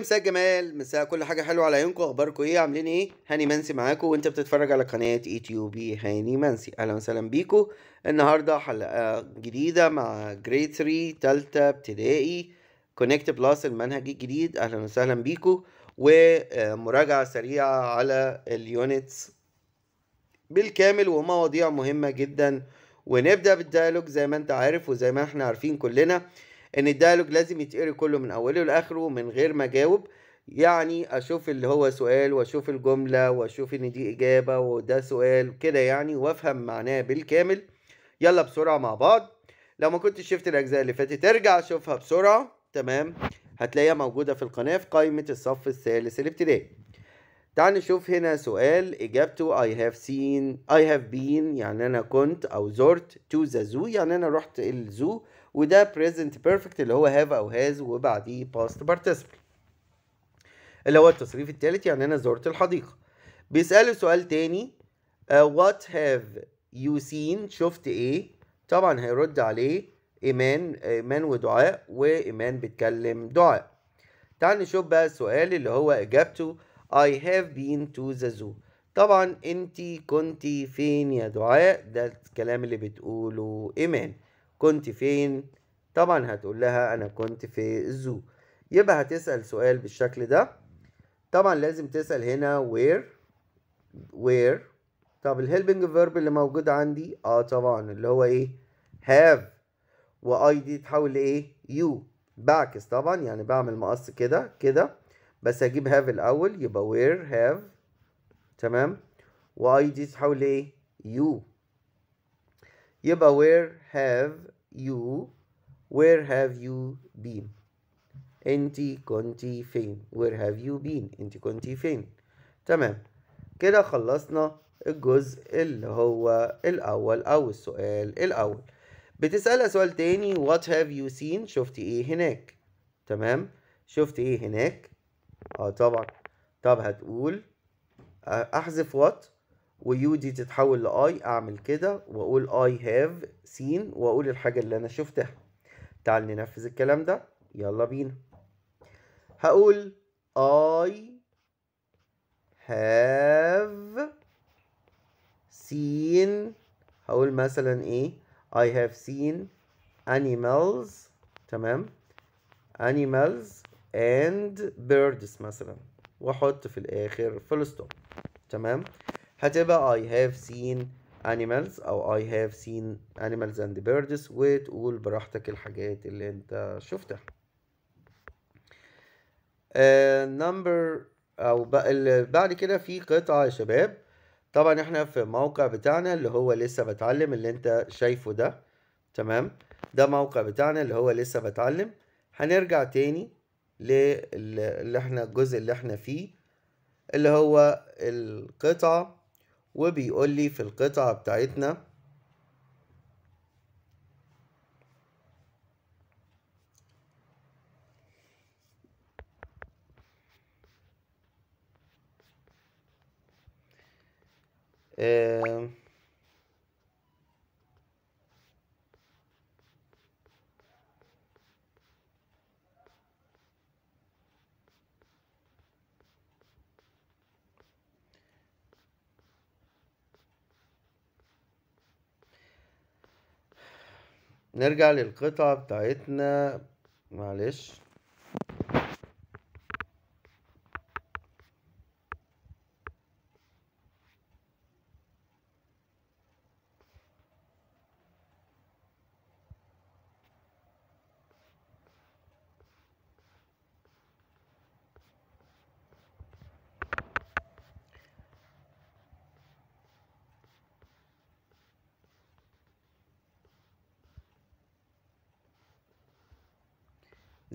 مساء جمال مساء كل حاجه حلوه على عيونكم اخباركم ايه عاملين ايه هاني منسي معاكم وانت بتتفرج على قناه يوتيوبي هاني منسي اهلا وسهلا بيكم النهارده حلقه جديده مع جريد 3 ثالثه ابتدائي كونكت بلس المنهج الجديد اهلا وسهلا بيكم ومراجعه سريعه على اليونتس بالكامل ومواضيع مهمه جدا ونبدا بالديالوج زي ما انت عارف وزي ما احنا عارفين كلنا ان الديالوج لازم يتقري كله من اوله لاخره من غير ما اجاوب يعني اشوف اللي هو سؤال واشوف الجمله واشوف ان دي اجابه وده سؤال كده يعني وافهم معناه بالكامل يلا بسرعه مع بعض لو ما كنتش شفت الاجزاء اللي فاتت ارجع شوفها بسرعه تمام هتلاقيها موجوده في القناه في قائمه الصف الثالث الابتدائي تعال نشوف هنا سؤال اجابته I have seen I have been يعني انا كنت او زرت to the zoo يعني انا رحت الزو وده present perfect اللي هو have او has وبعديه past participle اللي هو التصريف الثالث يعني انا زرت الحديقه بيساله سؤال تاني uh, what have you seen شفت ايه طبعا هيرد عليه ايمان ايمان ودعاء وايمان بتكلم دعاء تعال نشوف بقى السؤال اللي هو اجابته I have been to the zoo طبعا انتي كنتي فين يا دعاء ده الكلام اللي بتقوله ايمان كنت فين طبعا هتقول لها انا كنت في الزو يبقى هتسأل سؤال بالشكل ده طبعا لازم تسأل هنا where where طب الهيلبنج فيرب اللي موجود عندي اه طبعا اللي هو ايه have واي دي تتحول لايه you بعكس طبعا يعني بعمل مقص كده كده بس هجيب have الاول يبقى where have تمام واي دي تتحول لايه you يبقى where have you where have you been انت كنتي فين where have you been انت كنتي فين تمام كده خلصنا الجزء اللي هو الاول او السؤال الاول بتسألها سؤال تاني what have you seen شفت ايه هناك تمام شفت ايه هناك اه طبعا طب هتقول احذف what ويو دي تتحول لاي اعمل كده واقول اي هاف سين واقول الحاجه اللي انا شفتها تعال ننفذ الكلام ده يلا بينا هقول I have seen هقول مثلا ايه I have seen animals تمام animals and birds مثلا واحط في الاخر فول ستوب تمام هتبقى I have seen animals أو I have seen animals and birds وتقول براحتك الحاجات اللي أنت شفتها نمبر آه، uh, أو بعد كده في قطعة يا شباب طبعا احنا في الموقع بتاعنا اللي هو لسه بتعلم اللي انت شايفه ده تمام ده موقع بتاعنا اللي هو لسه بتعلم هنرجع تاني للي احنا الجزء اللي احنا فيه اللي هو القطعة وبيقول لي في القطعة بتاعتنا آه نرجع للقطعة بتاعتنا معلش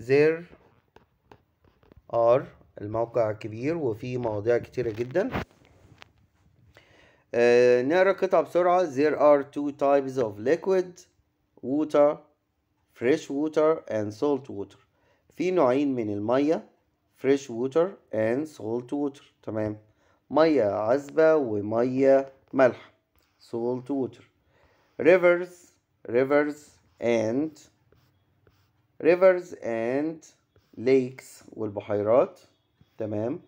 there are الموقع كبير وفيه مواضيع كتيرة جدا نقرا القطعة بسرعة there are two types of liquid water fresh water and salt water في نوعين من المية fresh water and salt water تمام مية عذبة ومية مالحة salt water rivers rivers and rivers and lakes والبحيرات تمام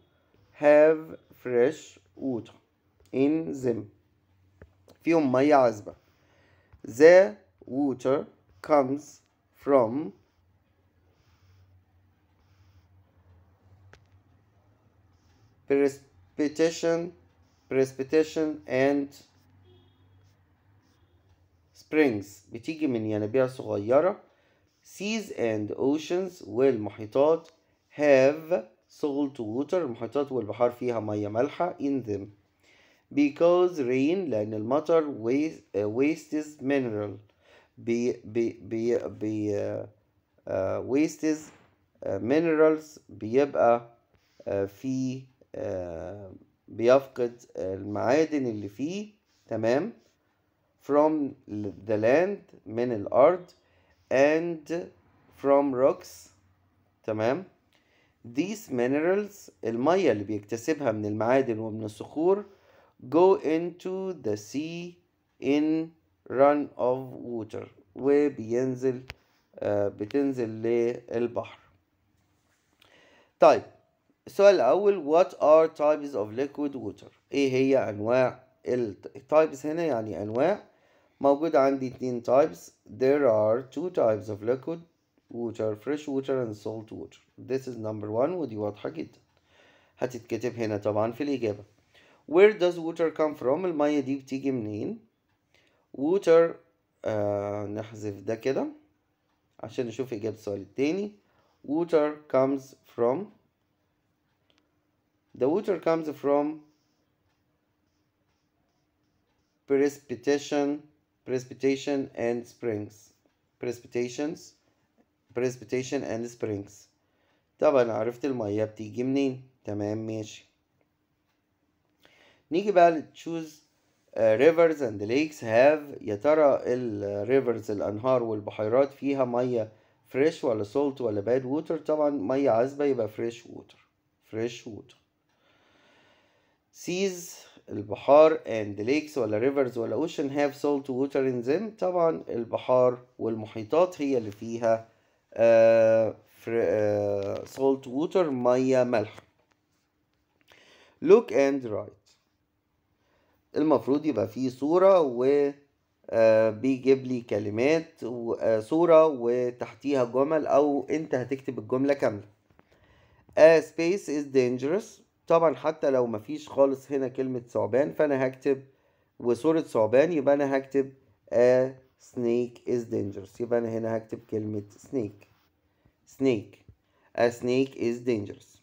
have fresh water in them فيهم مية عذبة the water comes from precipitation precipitation and springs بتيجي من ينابيع صغيرة seas and oceans والمحيطات have salt water المحيطات والبحار فيها مية مالحة in them because rain لأن المطر wastes uh, mineral بي بي بي, بي uh, wastes uh, minerals بيبقى uh, في uh, بيفقد المعادن اللي فيه تمام from the land من الأرض and from rocks تمام these minerals المية اللي بيكتسبها من المعادن ومن الصخور go into the sea in run of water وبينزل آه بتنزل للبحر طيب السؤال الأول what are types of liquid water إيه هي أنواع types هنا يعني أنواع Mawgud and types. There are two types of liquid water, fresh water and salt water. This is number one ودي واضحة جدا. هتتكتب هنا طبعا في الإجابة. Where does water come from? المية دي بتيجي منين؟ water آه نحذف ده كده عشان نشوف إجابة السؤال التاني. Water comes from The water comes from precipitation precipitation and springs precipitations precipitation and springs طبعا عرفت المية بتيجي منين تمام ماشي نيجي بقى لتشوز ريفرز اند ليكس هاف يا ترى الريفرز uh, الانهار والبحيرات فيها ميه فريش ولا سولت ولا باد ووتر طبعا ميه عذبه يبقى فريش ووتر فريش ووتر سيز البحار and lakes ولا rivers ولا ocean have salt water in them طبعا البحار والمحيطات هي اللي فيها uh, salt water مية ملح look and write المفروض يبقى فيه صورة و آه، بيجيب لي كلمات وصورة وتحتيها جمل أو أنت هتكتب الجملة كاملة A space is dangerous طبعا حتى لو مفيش خالص هنا كلمة ثعبان فأنا هكتب وصورة ثعبان يبقى أنا هكتب a snake is dangerous يبقى أنا هنا هكتب كلمة snake snake a snake is dangerous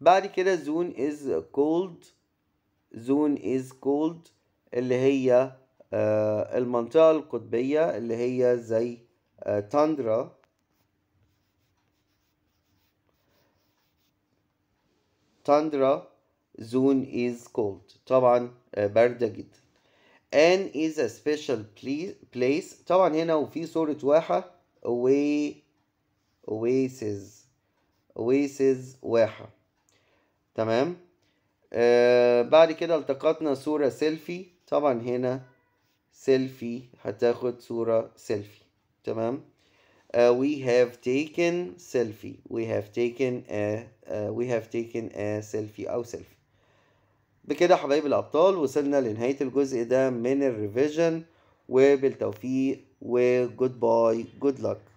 بعد كده zone is cold zone is cold اللي هي آه، المنطقة القطبية اللي هي زي تندرا آه، تاندرا تاندرا zone is cold طبعا آه، باردة جدا ان is a special place طبعا هنا وفي صورة واحة oasis oasis واحة تمام آه بعد كده التقطنا صورة سيلفي طبعا هنا سيلفي هتاخد صورة سيلفي تمام uh, we have taken selfie we have taken a uh, we have taken a selfie أو selfie بكده حبايب الأبطال وصلنا لنهاية الجزء ده من الريفيجن وبالتوفيق و goodbye good luck